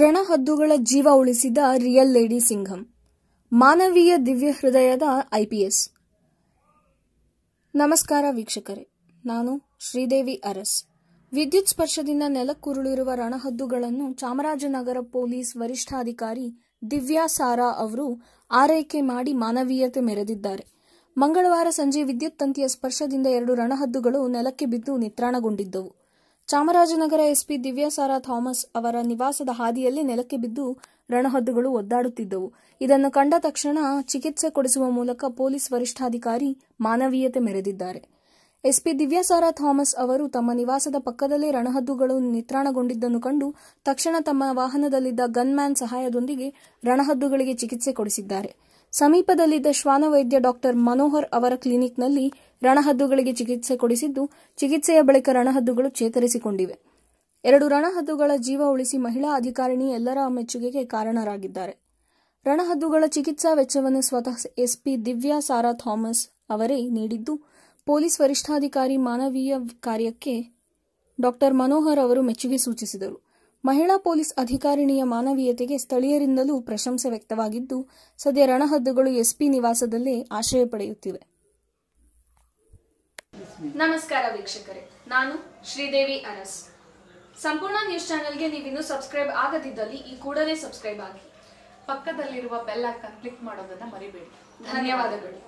ರಣಹದ್ದುಗಳ ಜೀವ ಉಳಿಸಿದ real lady Singham ಮಾನವೀಯ ದಿವ್ಯ ಹೃದಯದ ಐಪಿಎಸ್ ನಮಸ್ಕಾರ ವೀಕ್ಷಕರೇ ನಾನು ಶ್ರೀದೇವಿ ಅರಸ್ ವಿದ್ಯುತ್ ಸ್ಪರ್ಶದಿಂದ ನೆಲಕ್ಕುರುಳಿರುವ ರಣಹದ್ದುಗಳನ್ನು ಚಾಮರಾಜನಗರ ಪೊಲೀಸ್ ವರಿಷ್ಠಾಧಿಕಾರಿ ದಿವ್ಯಾ ಸಾರಾ ಅವರು ಆರೈಕೆ ಮಾಡಿ ಮಾನವೀಯತೆ ಮೆರೆದಿದ್ದಾರೆ ಮಂಗಳವಾರ ಸಂಜೆ ವಿದ್ಯುತ್ ತಂತಿಯ ಸ್ಪರ್ಶದಿಂದ ಎರಡು ರಣಹದ್ದುಗಳು ನೆಲಕ್ಕೆ ಬಿದ್ದು ನಿತ್ರಾಣಗೊಂಡಿದ್ದವು ಚಾಮರಾಜನಗರ ಎಸ್ಪಿ ದಿವ್ಯಾಸಾರ ಥಾಮಸ್ ಅವರ ನಿವಾಸದ ಹಾದಿಯಲ್ಲಿ ನೆಲಕ್ಕೆ ಬಿದ್ದು ರಣಹದ್ದುಗಳು ಒದ್ದಾಡುತ್ತಿದ್ದವು ಇದನ್ನು ಕಂಡ ತಕ್ಷಣ ಚಿಕಿತ್ಸೆ ಕೊಡಿಸುವ ಮೂಲಕ ಪೊಲೀಸ್ ವರಿಷ್ಠಾಧಿಕಾರಿ ಮಾನವೀಯತೆ ಮೆರೆದಿದ್ದಾರೆ ಎಸ್ಪಿ ದಿವ್ಯಾಸಾರ ಥಾಮಸ್ ಅವರು ತಮ್ಮ ನಿವಾಸದ ಪಕ್ಕದಲ್ಲೇ ರಣಹದ್ದುಗಳು ನಿತ್ರಾಣಗೊಂಡಿದ್ದನ್ನು ಕಂಡು ತಕ್ಷಣ ತಮ್ಮ ವಾಹನದಲ್ಲಿದ್ದ ಗನ್ಮ್ಯಾನ್ ಸಹಾಯದೊಂದಿಗೆ ರಣಹದ್ದುಗಳಿಗೆ ಚಿಕಿತ್ಸೆ ಕೊಡಿಸಿದ್ದಾರೆ ಸಮೀಪದಲ್ಲಿದ್ದ ಶ್ವಾನ ವೈದ್ಯ ಡಾಕ್ಟರ್ ಮನೋಹರ್ ಅವರ ಕ್ಲಿನಿಕ್ನಲ್ಲಿ ರಣಹದ್ದುಗಳಿಗೆ ಚಿಕಿತ್ಸೆ ಕೊಡಿಸಿದ್ದು ಚಿಕಿತ್ಸೆಯ ಬಳಿಕ ರಣಹದ್ದುಗಳು ಚೇತರಿಸಿಕೊಂಡಿವೆ ಎರಡು ರಣಹದ್ದುಗಳ ಜೀವ ಉಳಿಸಿ ಮಹಿಳಾ ಅಧಿಕಾರಿಣಿ ಎಲ್ಲರ ಮೆಚ್ಚುಗೆಗೆ ಕಾರಣರಾಗಿದ್ದಾರೆ ರಣಹದ್ದುಗಳ ಚಿಕಿತ್ಸಾ ವೆಚ್ಚವನ್ನು ಸ್ವತಃ ಎಸ್ಪಿ ದಿವ್ಯಾ ಸಾರಾ ಥಾಮಸ್ ಅವರೇ ನೀಡಿದ್ದು ಪೊಲೀಸ್ ವರಿಷ್ಠಾಧಿಕಾರಿ ಮಾನವೀಯ ಕಾರ್ಯಕ್ಕೆ ಡಾಕ್ಟರ್ ಮನೋಹರ್ ಅವರು ಮೆಚ್ಚುಗೆ ಸೂಚಿಸಿದರು ಮಹಿಳಾ ಪೊಲೀಸ್ ಅಧಿಕಾರಿಣಿಯ ಮಾನವೀಯತೆಗೆ ಸ್ಥಳೀಯರಿಂದಲೂ ಪ್ರಶಂಸೆ ವ್ಯಕ್ತವಾಗಿದ್ದು ಸದ್ಯ ರಣಹದ್ದುಗಳು ಎಸ್ಪಿ ನಿವಾಸದಲ್ಲೇ ಆಶ್ರಯ ಪಡೆಯುತ್ತಿವೆ ನಮಸ್ಕಾರ ವೀಕ್ಷಕರೇ ನಾನು ಶ್ರೀದೇವಿ ಅರಸ್ ಸಂಪೂರ್ಣ ನ್ಯೂಸ್ ಚಾನೆಲ್ಗೆ ನೀವು ಸಬ್ಸ್ಕ್ರೈಬ್ ಆಗದಿದ್ದಲ್ಲಿ ಈ ಕೂಡಲೇ ಸಬ್ಸ್ಕ್ರೈಬ್ ಆಗಿ ಪಕ್ಕದಲ್ಲಿರುವ ಬೆಲ್ ಕ್ಲಿಕ್ ಮಾಡೋದನ್ನ ಮರಿಬೇಡಿ ಧನ್ಯವಾದಗಳು